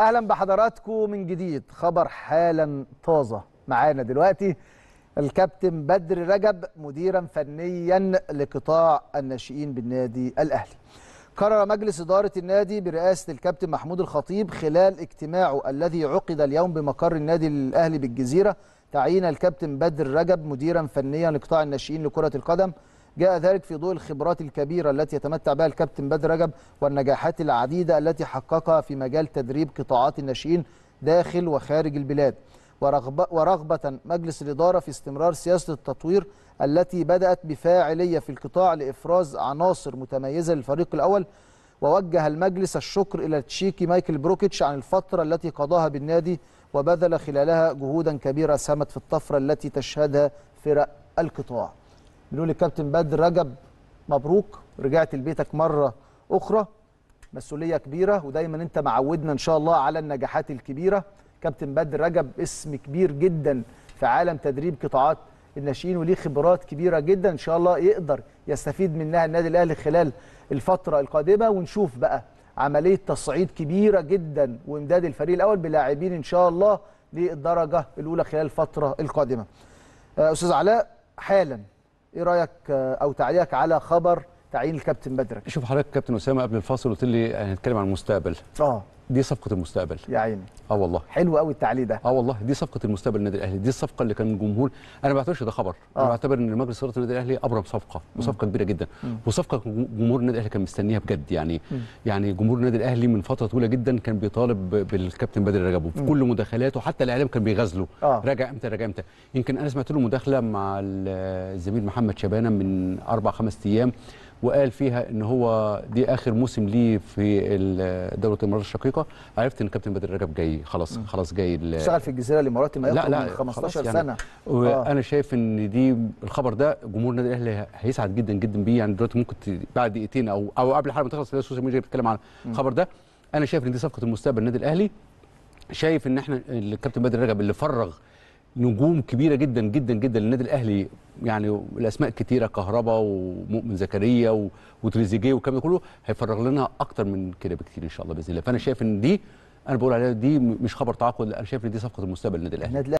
اهلا بحضراتكم من جديد خبر حالا طازه معانا دلوقتي الكابتن بدر رجب مديرا فنيا لقطاع الناشئين بالنادي الاهلي قرر مجلس إدارة النادي برئاسة الكابتن محمود الخطيب خلال اجتماعه الذي عقد اليوم بمقر النادي الأهلي بالجزيرة تعيين الكابتن بدر رجب مديرا فنيا لقطاع الناشئين لكرة القدم جاء ذلك في ضوء الخبرات الكبيرة التي يتمتع بها الكابتن بدر رجب والنجاحات العديدة التي حققها في مجال تدريب قطاعات الناشئين داخل وخارج البلاد ورغبة, ورغبة مجلس الإدارة في استمرار سياسة التطوير التي بدأت بفاعلية في القطاع لإفراز عناصر متميزة للفريق الأول ووجه المجلس الشكر إلى تشيكي مايكل بروكيتش عن الفترة التي قضاها بالنادي وبذل خلالها جهودا كبيرة سامت في الطفرة التي تشهدها فرق القطاع بنقول للكابتن بدر رجب مبروك رجعت لبيتك مره اخرى مسؤوليه كبيره ودايما انت معودنا ان شاء الله على النجاحات الكبيره كابتن بدر رجب اسم كبير جدا في عالم تدريب قطاعات الناشئين وليه خبرات كبيره جدا ان شاء الله يقدر يستفيد منها النادي الاهلي خلال الفتره القادمه ونشوف بقى عمليه تصعيد كبيره جدا وامداد الفريق الاول بلاعبين ان شاء الله للدرجه الاولى خلال الفتره القادمه استاذ علاء حالا ايه رايك آه، او تعليقك على خبر تعيين الكابتن بدرك شوف حضرتك كابتن اسامه قبل الفاصل قلت لي هنتكلم عن المستقبل اه دي صفقه المستقبل يا عيني اه والله حلو قوي التعليق ده اه والله دي صفقه المستقبل النادي الاهلي دي الصفقه اللي كان الجمهور انا ما بعتبرش ده خبر آه. انا بعتبر ان مجلس اداره النادي الاهلي ابرم صفقه وصفقه كبيره جدا مم. وصفقه جمهور النادي الاهلي كان مستنيها بجد يعني مم. يعني جمهور النادي الاهلي من فتره طويله جدا كان بيطالب بالكابتن بدر رجبه في كل مداخلاته حتى الاعلام كان بيغازله آه. راجع امتى راجع امتى يمكن انا سمعت له مداخله مع الزميل محمد شبانه من اربع خمس ايام وقال فيها ان هو دي اخر موسم ليه في دوله الامارات الشقيقه الافارقه عرفت ان كابتن بدر رجب جاي خلاص خلاص جاي اشتغل في الجزيره الاماراتي ما يقرب من 15 يعني سنه آه. انا شايف ان دي الخبر ده جمهور النادي الاهلي هيسعد جدا جدا بيه يعني دلوقتي ممكن بعد دقيقتين او او قبل الحلقه ما تخلص السوشيال ميديا بتتكلم عن الخبر ده انا شايف ان دي صفقه المستقبل النادي الاهلي شايف ان احنا الكابتن بدر رجب اللي فرغ نجوم كبيره جدا جدا جدا للنادي الاهلي يعني الاسماء كتيره كهربا ومؤمن زكريا وتريزيجيه والكلام ده كله هيفرغ لنا اكتر من كده بكتير ان شاء الله باذن الله فانا شايف ان دي انا بقول عليها دي مش خبر تعاقد انا شايف ان دي صفقه المستقبل للنادي الاهلي